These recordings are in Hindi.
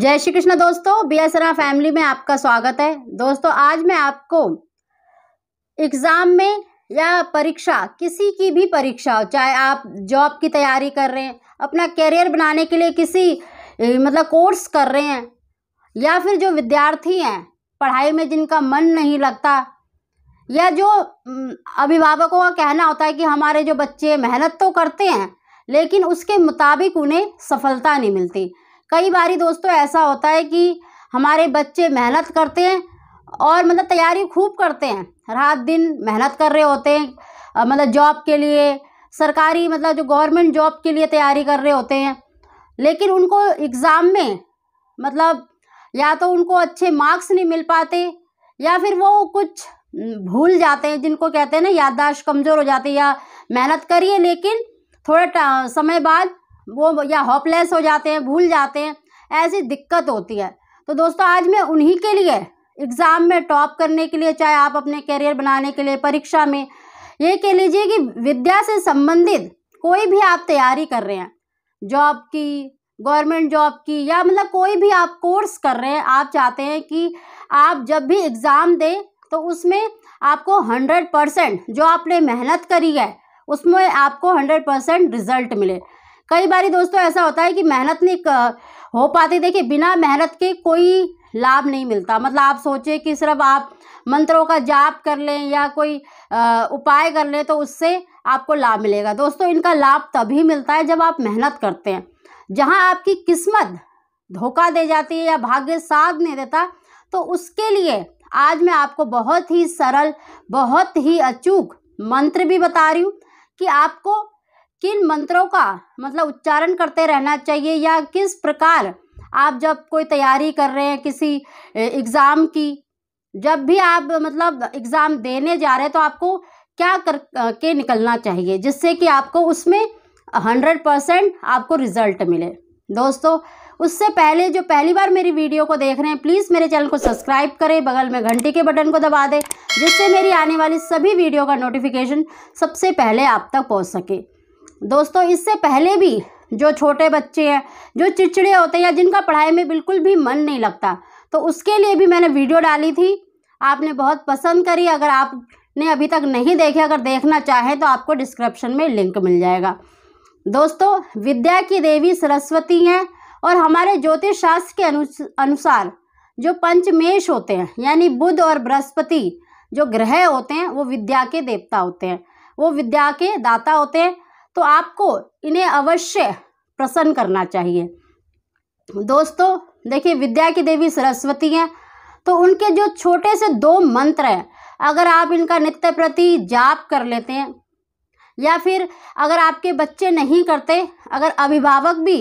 जय श्री कृष्ण दोस्तों बीएसरा फैमिली में आपका स्वागत है दोस्तों आज मैं आपको एग्ज़ाम में या परीक्षा किसी की भी परीक्षा हो चाहे आप जॉब की तैयारी कर रहे हैं अपना करियर बनाने के लिए किसी मतलब कोर्स कर रहे हैं या फिर जो विद्यार्थी हैं पढ़ाई में जिनका मन नहीं लगता या जो अभिभावकों का कहना होता है कि हमारे जो बच्चे मेहनत तो करते हैं लेकिन उसके मुताबिक उन्हें सफलता नहीं मिलती कई बार दोस्तों ऐसा होता है कि हमारे बच्चे मेहनत करते हैं और मतलब तैयारी खूब करते हैं रात दिन मेहनत कर रहे होते हैं मतलब जॉब के लिए सरकारी मतलब जो गवर्नमेंट जॉब के लिए तैयारी कर रहे होते हैं लेकिन उनको एग्ज़ाम में मतलब या तो उनको अच्छे मार्क्स नहीं मिल पाते या फिर वो कुछ भूल जाते हैं जिनको कहते हैं ना याददाश्त कमज़ोर हो जाती है या मेहनत करिए लेकिन थोड़ा समय बाद वो या होपलेस हो जाते हैं भूल जाते हैं ऐसी दिक्कत होती है तो दोस्तों आज मैं उन्हीं के लिए एग्ज़ाम में टॉप करने के लिए चाहे आप अपने करियर बनाने के लिए परीक्षा में ये कह लीजिए कि विद्या से संबंधित कोई भी आप तैयारी कर रहे हैं जॉब की गवर्नमेंट जॉब की या मतलब कोई भी आप कोर्स कर रहे हैं आप चाहते हैं कि आप जब भी एग्ज़ाम दें तो उसमें आपको हंड्रेड परसेंट जो आपने मेहनत करी है उसमें आपको हंड्रेड परसेंट रिजल्ट मिले कई बार दोस्तों ऐसा होता है कि मेहनत नहीं हो पाती देखिए बिना मेहनत के कोई लाभ नहीं मिलता मतलब आप सोचे कि सिर्फ आप मंत्रों का जाप कर लें या कोई उपाय कर लें तो उससे आपको लाभ मिलेगा दोस्तों इनका लाभ तभी मिलता है जब आप मेहनत करते हैं जहाँ आपकी किस्मत धोखा दे जाती है या भाग्य साथ नहीं देता तो उसके लिए आज मैं आपको बहुत ही सरल बहुत ही अचूक मंत्र भी बता रही हूँ कि आपको किन मंत्रों का मतलब उच्चारण करते रहना चाहिए या किस प्रकार आप जब कोई तैयारी कर रहे हैं किसी एग्ज़ाम की जब भी आप मतलब एग्ज़ाम देने जा रहे हैं तो आपको क्या कर के निकलना चाहिए जिससे कि आपको उसमें हंड्रेड परसेंट आपको रिज़ल्ट मिले दोस्तों उससे पहले जो पहली बार मेरी वीडियो को देख रहे हैं प्लीज़ मेरे चैनल को सब्सक्राइब करें बगल में घंटी के बटन को दबा दें जिससे मेरी आने वाली सभी वीडियो का नोटिफिकेशन सबसे पहले आप तक पहुँच सके दोस्तों इससे पहले भी जो छोटे बच्चे हैं जो चिड़चिड़े होते हैं या जिनका पढ़ाई में बिल्कुल भी मन नहीं लगता तो उसके लिए भी मैंने वीडियो डाली थी आपने बहुत पसंद करी अगर आपने अभी तक नहीं देखे अगर देखना चाहें तो आपको डिस्क्रिप्शन में लिंक मिल जाएगा दोस्तों विद्या की देवी सरस्वती हैं और हमारे ज्योतिष शास्त्र के अनु अनुसार जो पंचमेश होते हैं यानी बुध और बृहस्पति जो ग्रह होते हैं वो विद्या के देवता होते हैं वो विद्या के दाता होते हैं तो आपको इन्हें अवश्य प्रसन्न करना चाहिए दोस्तों देखिए विद्या की देवी सरस्वती हैं तो उनके जो छोटे से दो मंत्र हैं अगर आप इनका नित्य प्रति जाप कर लेते हैं या फिर अगर आपके बच्चे नहीं करते अगर अभिभावक भी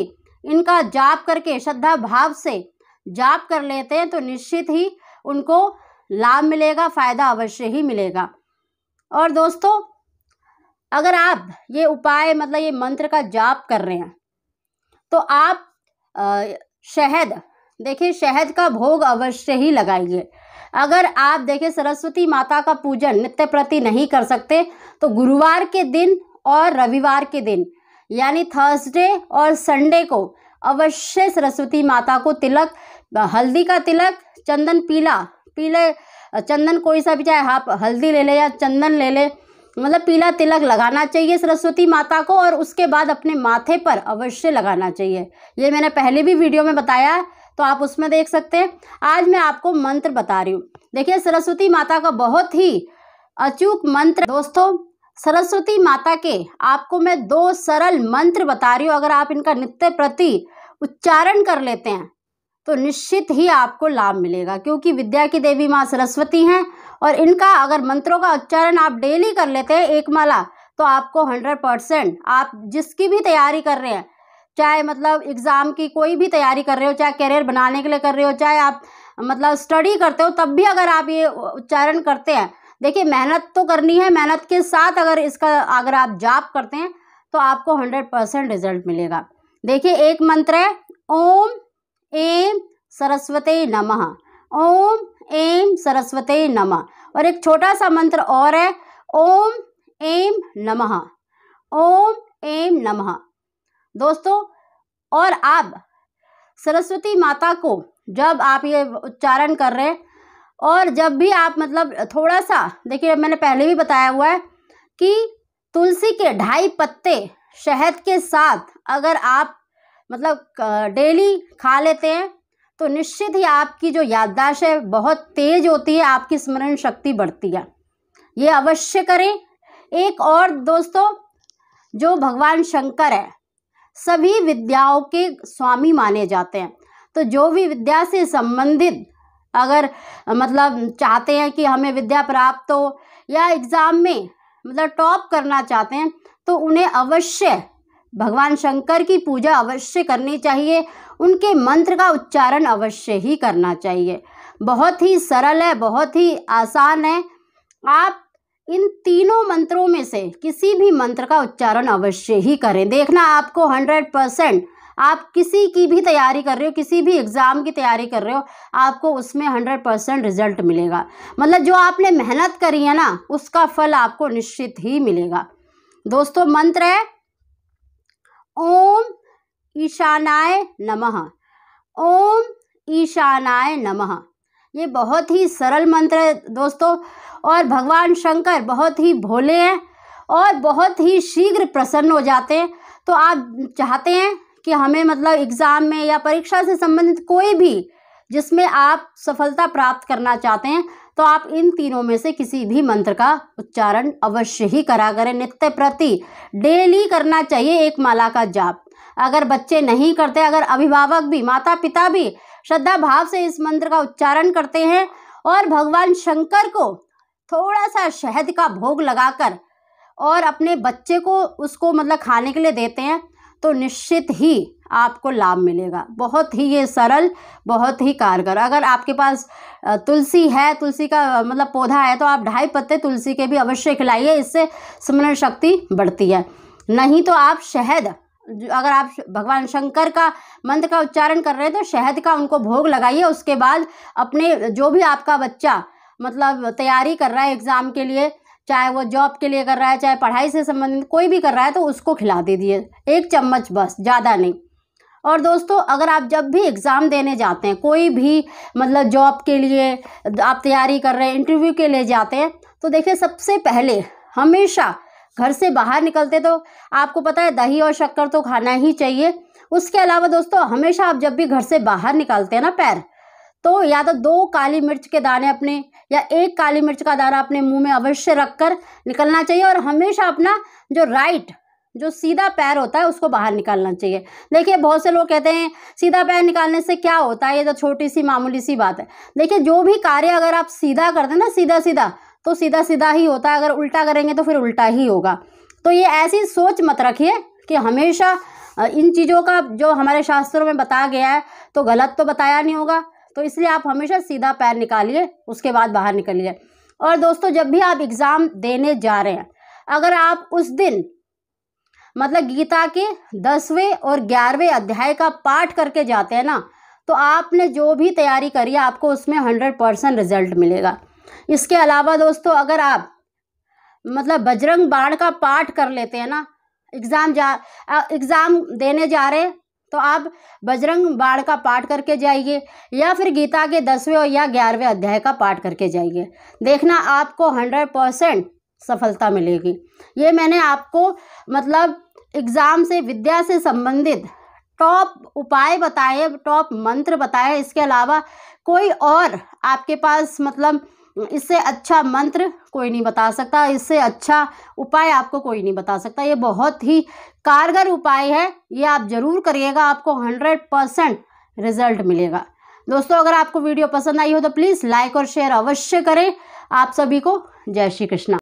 इनका जाप करके श्रद्धा भाव से जाप कर लेते हैं तो निश्चित ही उनको लाभ मिलेगा फ़ायदा अवश्य ही मिलेगा और दोस्तों अगर आप ये उपाय मतलब ये मंत्र का जाप कर रहे हैं तो आप शहद देखिए शहद का भोग अवश्य ही लगाइए अगर आप देखिए सरस्वती माता का पूजन नित्य प्रति नहीं कर सकते तो गुरुवार के दिन और रविवार के दिन यानी थर्सडे और संडे को अवश्य सरस्वती माता को तिलक हल्दी का तिलक चंदन पीला पीले चंदन कोई सा भी चाहे आप हल्दी ले ले या चंदन ले ले मतलब पीला तिलक लगाना चाहिए सरस्वती माता को और उसके बाद अपने माथे पर अवश्य लगाना चाहिए ये मैंने पहले भी वीडियो में बताया तो आप उसमें देख सकते हैं आज मैं आपको मंत्र बता रही हूँ देखिए सरस्वती माता का बहुत ही अचूक मंत्र दोस्तों सरस्वती माता के आपको मैं दो सरल मंत्र बता रही हूँ अगर आप इनका नित्य प्रति उच्चारण कर लेते हैं तो निश्चित ही आपको लाभ मिलेगा क्योंकि विद्या की देवी माँ सरस्वती हैं और इनका अगर मंत्रों का उच्चारण आप डेली कर लेते हैं एक माला तो आपको हंड्रेड परसेंट आप जिसकी भी तैयारी कर रहे हैं चाहे मतलब एग्ज़ाम की कोई भी तैयारी कर रहे हो चाहे करियर बनाने के लिए कर रहे हो चाहे आप मतलब स्टडी करते हो तब भी अगर आप ये उच्चारण करते हैं देखिए मेहनत तो करनी है मेहनत के साथ अगर इसका अगर आप जाप करते हैं तो आपको हंड्रेड परसेंट रिजल्ट मिलेगा देखिए एक मंत्र है ओम एम सरस्वती नमः ओम एम सरस्वती नमः और एक छोटा सा मंत्र और है ओम एम नमः ओम एम नमः दोस्तों और आप सरस्वती माता को जब आप ये उच्चारण कर रहे हैं और जब भी आप मतलब थोड़ा सा देखिए मैंने पहले भी बताया हुआ है कि तुलसी के ढाई पत्ते शहद के साथ अगर आप मतलब डेली खा लेते हैं तो निश्चित ही आपकी जो याददाश्त है बहुत तेज होती है आपकी स्मरण शक्ति बढ़ती है ये अवश्य करें एक और दोस्तों जो भगवान शंकर है सभी विद्याओं के स्वामी माने जाते हैं तो जो भी विद्या से संबंधित अगर मतलब चाहते हैं कि हमें विद्या प्राप्त हो या एग्ज़ाम में मतलब टॉप करना चाहते हैं तो उन्हें अवश्य भगवान शंकर की पूजा अवश्य करनी चाहिए उनके मंत्र का उच्चारण अवश्य ही करना चाहिए बहुत ही सरल है बहुत ही आसान है आप इन तीनों मंत्रों में से किसी भी मंत्र का उच्चारण अवश्य ही करें देखना आपको हंड्रेड परसेंट आप किसी की भी तैयारी कर रहे हो किसी भी एग्ज़ाम की तैयारी कर रहे हो आपको उसमें हंड्रेड परसेंट रिजल्ट मिलेगा मतलब जो आपने मेहनत करी है ना उसका फल आपको निश्चित ही मिलेगा दोस्तों मंत्र है ओम ईशानाय नमः ओम ईशानाय नमः ये बहुत ही सरल मंत्र है दोस्तों और भगवान शंकर बहुत ही भोले हैं और बहुत ही शीघ्र प्रसन्न हो जाते हैं तो आप चाहते हैं कि हमें मतलब एग्ज़ाम में या परीक्षा से संबंधित कोई भी जिसमें आप सफलता प्राप्त करना चाहते हैं तो आप इन तीनों में से किसी भी मंत्र का उच्चारण अवश्य ही करा करें नित्य प्रति डेली करना चाहिए एक माला का जाप अगर बच्चे नहीं करते अगर अभिभावक भी माता पिता भी श्रद्धा भाव से इस मंत्र का उच्चारण करते हैं और भगवान शंकर को थोड़ा सा शहद का भोग लगाकर और अपने बच्चे को उसको मतलब खाने के लिए देते हैं तो निश्चित ही आपको लाभ मिलेगा बहुत ही ये सरल बहुत ही कारगर अगर आपके पास तुलसी है तुलसी का मतलब पौधा है तो आप ढाई पत्ते तुलसी के भी अवश्य खिलाइए इससे स्मरण शक्ति बढ़ती है नहीं तो आप शहद अगर आप भगवान शंकर का मंत्र का उच्चारण कर रहे हैं तो शहद का उनको भोग लगाइए उसके बाद अपने जो भी आपका बच्चा मतलब तैयारी कर रहा है एग्ज़ाम के लिए चाहे वो जॉब के लिए कर रहा है चाहे पढ़ाई से संबंधित कोई भी कर रहा है तो उसको खिला दीजिए एक चम्मच बस ज़्यादा नहीं और दोस्तों अगर आप जब भी एग्ज़ाम देने जाते हैं कोई भी मतलब जॉब के लिए आप तैयारी कर रहे हैं इंटरव्यू के लिए जाते हैं तो देखिए सबसे पहले हमेशा घर से बाहर निकलते तो आपको पता है दही और शक्कर तो खाना ही चाहिए उसके अलावा दोस्तों हमेशा आप जब भी घर से बाहर निकालते हैं ना पैर तो या तो दो काली मिर्च के दाने अपने या एक काली मिर्च का दाना अपने मुंह में अवश्य रखकर निकलना चाहिए और हमेशा अपना जो राइट जो सीधा पैर होता है उसको बाहर निकालना चाहिए देखिए बहुत से लोग कहते हैं सीधा पैर निकालने से क्या होता है ये तो छोटी सी मामूली सी बात है देखिए जो भी कार्य अगर आप सीधा करते हैं ना सीधा सीधा तो सीधा सीधा ही होता है अगर उल्टा करेंगे तो फिर उल्टा ही होगा तो ये ऐसी सोच मत रखिए कि हमेशा इन चीज़ों का जो हमारे शास्त्रों में बताया गया है तो गलत तो बताया नहीं होगा तो इसलिए आप हमेशा सीधा पैर निकालिए उसके बाद बाहर निकलिए और दोस्तों जब भी आप एग्ज़ाम देने जा रहे हैं अगर आप उस दिन मतलब गीता के दसवें और ग्यारहवें अध्याय का पाठ करके जाते हैं ना तो आपने जो भी तैयारी करी है आपको उसमें हंड्रेड परसेंट रिजल्ट मिलेगा इसके अलावा दोस्तों अगर आप मतलब बजरंग बाण का पाठ कर लेते हैं ना एग्ज़ाम जा एग्ज़ाम देने जा रहे तो आप बजरंग बाण का पाठ करके जाइए या फिर गीता के दसवें या ग्यारहवें अध्याय का पाठ करके जाइए देखना आपको हंड्रेड परसेंट सफलता मिलेगी ये मैंने आपको मतलब एग्ज़ाम से विद्या से संबंधित टॉप उपाय बताए टॉप मंत्र बताए इसके अलावा कोई और आपके पास मतलब इससे अच्छा मंत्र कोई नहीं बता सकता इससे अच्छा उपाय आपको कोई नहीं बता सकता ये बहुत ही कारगर उपाय है ये आप ज़रूर करिएगा आपको हंड्रेड परसेंट रिजल्ट मिलेगा दोस्तों अगर आपको वीडियो पसंद आई हो तो प्लीज़ लाइक और शेयर अवश्य करें आप सभी को जय श्री कृष्णा